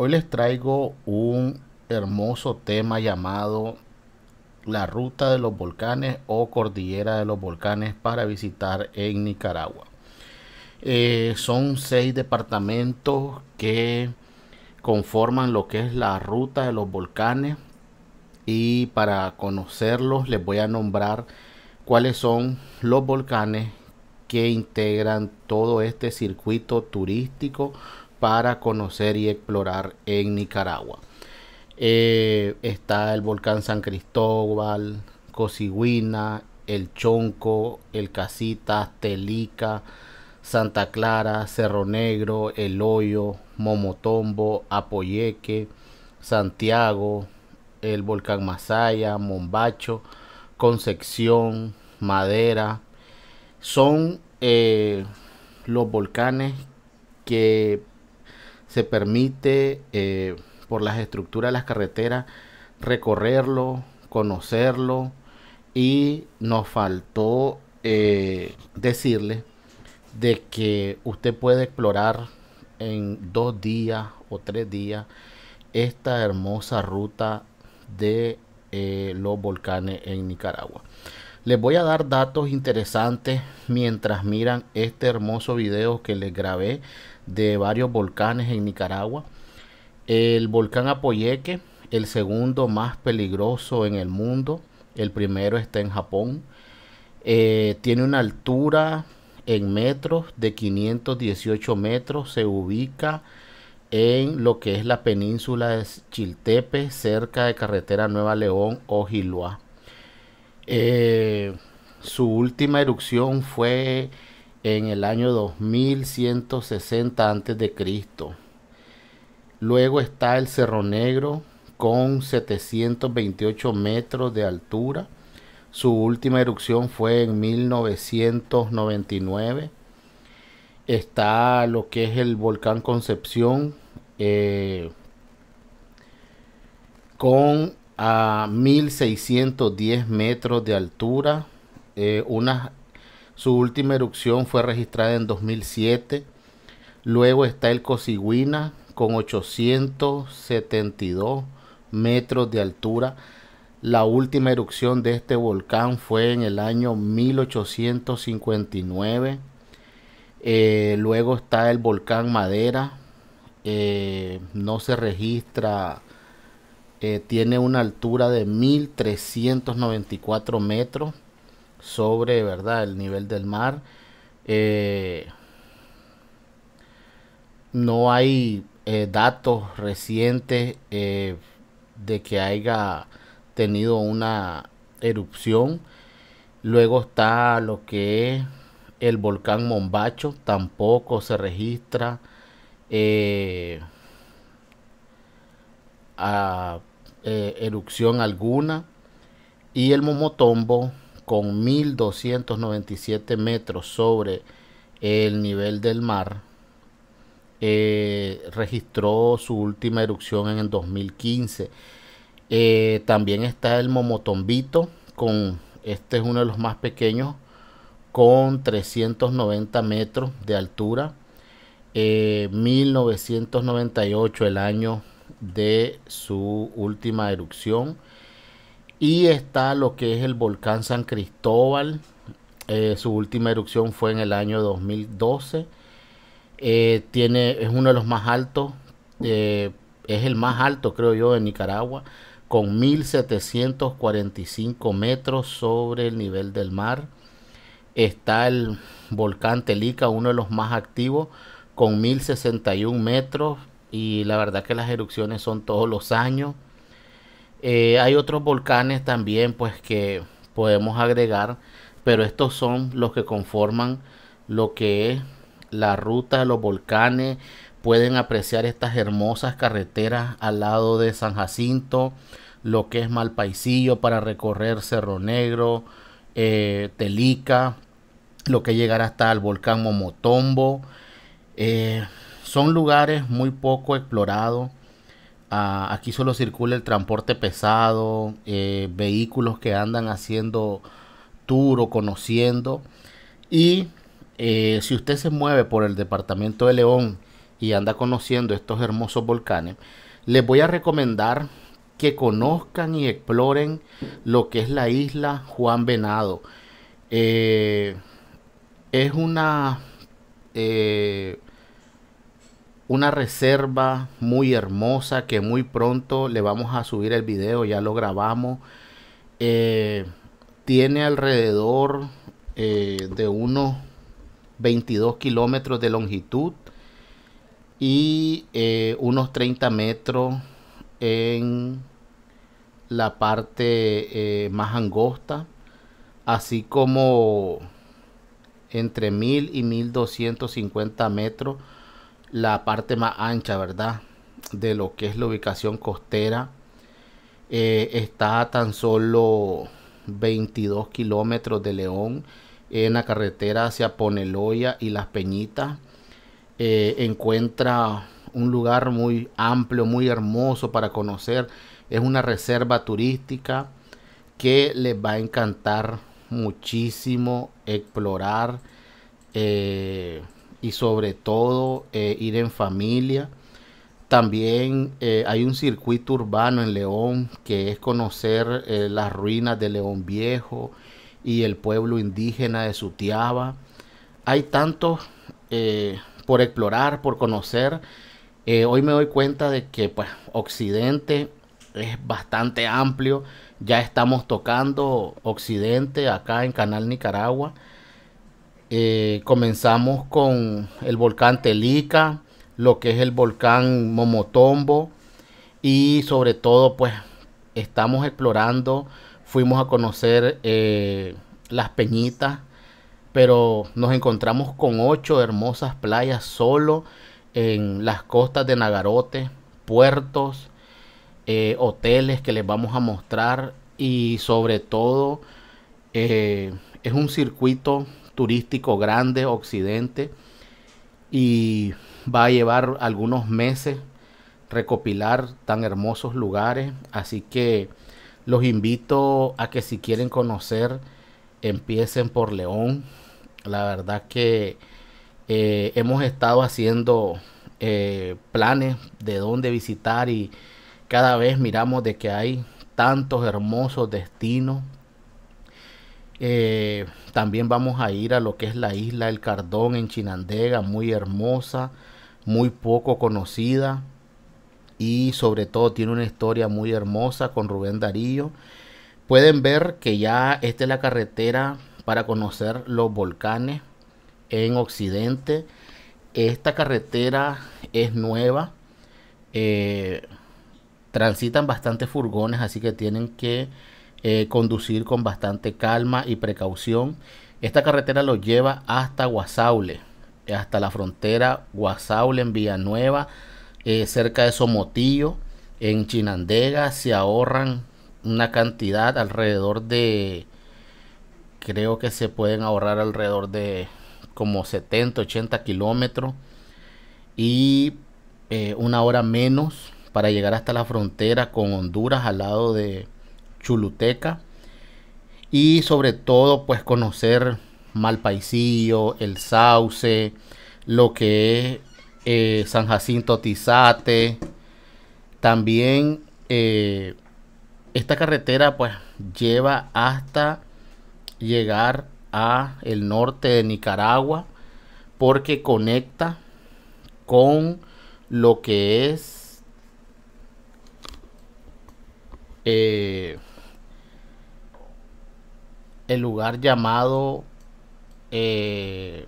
Hoy les traigo un hermoso tema llamado La Ruta de los Volcanes o Cordillera de los Volcanes para visitar en Nicaragua. Eh, son seis departamentos que conforman lo que es la Ruta de los Volcanes y para conocerlos les voy a nombrar cuáles son los volcanes que integran todo este circuito turístico para conocer y explorar en Nicaragua. Eh, está el volcán San Cristóbal, Cosigüina, El Chonco, El Casita, Telica, Santa Clara, Cerro Negro, El Hoyo, Momotombo, Apoyeque, Santiago, el volcán Masaya, Mombacho, Concepción, Madera. Son eh, los volcanes que se permite eh, por las estructuras de las carreteras recorrerlo, conocerlo y nos faltó eh, decirle de que usted puede explorar en dos días o tres días esta hermosa ruta de eh, los volcanes en Nicaragua. Les voy a dar datos interesantes mientras miran este hermoso video que les grabé de varios volcanes en Nicaragua. El volcán Apoyeque, el segundo más peligroso en el mundo. El primero está en Japón. Eh, tiene una altura en metros de 518 metros. Se ubica en lo que es la península de Chiltepe, cerca de carretera Nueva León o Giloa. Eh, su última erupción fue en el año 2160 cristo Luego está el Cerro Negro con 728 metros de altura. Su última erupción fue en 1999. Está lo que es el volcán Concepción eh, con a 1610 metros de altura. Eh, una, su última erupción fue registrada en 2007. Luego está el Cosigüina con 872 metros de altura. La última erupción de este volcán fue en el año 1859. Eh, luego está el volcán Madera. Eh, no se registra eh, tiene una altura de 1394 metros sobre verdad el nivel del mar eh, no hay eh, datos recientes de que haya tenido una erupción luego está lo que es el volcán Mombacho tampoco se registra a eh, erupción alguna y el Momotombo con 1297 metros sobre el nivel del mar eh, registró su última erupción en el 2015 eh, también está el Momotombito con este es uno de los más pequeños con 390 metros de altura 1998 el año de su última erupción. Y está lo que es el volcán San Cristóbal. Eh, su última erupción fue en el año 2012. Eh, tiene, es uno de los más altos, eh, es el más alto creo yo de Nicaragua, con 1745 metros sobre el nivel del mar. Está el volcán Telica, uno de los más activos, con 1061 metros y la verdad que las erupciones son todos los años. Eh, hay otros volcanes también pues que podemos agregar, pero estos son los que conforman lo que es la ruta de los volcanes. Pueden apreciar estas hermosas carreteras al lado de San Jacinto, lo que es Malpaisillo para recorrer Cerro Negro, eh, Telica, lo que llegará hasta el volcán Momotombo. Eh, son lugares muy poco explorados. Ah, aquí solo circula el transporte pesado, eh, vehículos que andan haciendo tour o conociendo. Y eh, si usted se mueve por el departamento de León y anda conociendo estos hermosos volcanes, les voy a recomendar que conozcan y exploren lo que es la isla Juan Venado. Eh, es una una reserva muy hermosa que muy pronto le vamos a subir el video, ya lo grabamos. Eh, tiene alrededor eh, de unos 22 kilómetros de longitud y eh, unos 30 metros en la parte más angosta, así como entre 1000 y 1250 metros la parte más ancha, ¿verdad? De lo que es la ubicación costera. Eh, está tan solo 22 kilómetros de León en la carretera hacia Poneloya y Las Peñitas. Eh, encuentra un lugar muy amplio, muy hermoso para conocer. Es una reserva turística que les va a encantar muchísimo explorar. Eh, y sobre todo eh, ir en familia. También eh, hay un circuito urbano en León que es conocer eh, las ruinas de León Viejo y el pueblo indígena de Sutiaba. Hay tantos por explorar, por conocer. hoy me doy cuenta de que pues, Occidente es bastante amplio. Ya estamos tocando Occidente acá en Canal Nicaragua. Eh, comenzamos con el volcán Telica, lo que es el volcán Momotombo y sobre todo pues estamos explorando, fuimos a conocer eh, las peñitas, pero nos encontramos con ocho hermosas playas solo en las costas de Nagarote, puertos, eh, hoteles que les vamos a mostrar y sobre todo es un circuito turístico grande, occidente, y va a llevar algunos meses recopilar tan hermosos lugares, así que los invito a que si quieren conocer, empiecen por León. La verdad que eh, hemos estado haciendo eh, planes de dónde visitar y cada vez miramos de que hay tantos hermosos destinos eh, también vamos a ir a lo que es la isla El Cardón en Chinandega, muy hermosa, muy poco conocida y sobre todo tiene una historia muy hermosa con Rubén Darío. Pueden ver que ya esta es la carretera para conocer los volcanes en Occidente. Esta carretera es nueva. Eh, transitan bastantes furgones, así que tienen que eh, conducir con bastante calma y precaución. Esta carretera lo lleva hasta Guasaule, hasta la frontera Guasaule en Villanueva, eh, cerca de Somotillo, en Chinandega, se ahorran una cantidad alrededor de, creo que se pueden ahorrar alrededor de como 70, 80 kilómetros y eh, una hora menos para llegar hasta la frontera con Honduras al lado de, chuluteca y sobre todo pues conocer Malpaisillo, El Sauce, lo que es eh, San Jacinto Tizate, también eh, esta carretera pues lleva hasta llegar a el norte de Nicaragua porque conecta con lo que es eh, el lugar llamado eh,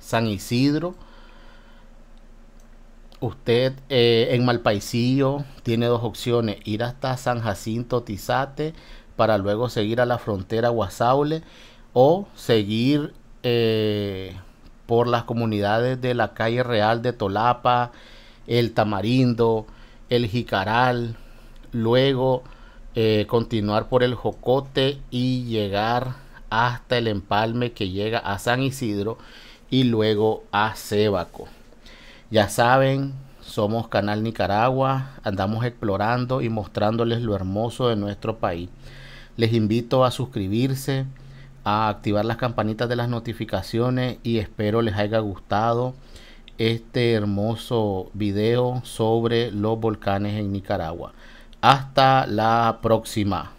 San Isidro. Usted eh, en Malpaisillo tiene dos opciones, ir hasta San Jacinto Tizate para luego seguir a la frontera Guasaule o seguir eh, por las comunidades de la calle Real de Tolapa, el Tamarindo, el Jicaral, luego eh, continuar por el Jocote y llegar hasta el empalme que llega a San Isidro y luego a cebaco Ya saben, somos Canal Nicaragua, andamos explorando y mostrándoles lo hermoso de nuestro país. Les invito a suscribirse, a activar las campanitas de las notificaciones y espero les haya gustado este hermoso video sobre los volcanes en Nicaragua. Hasta la próxima.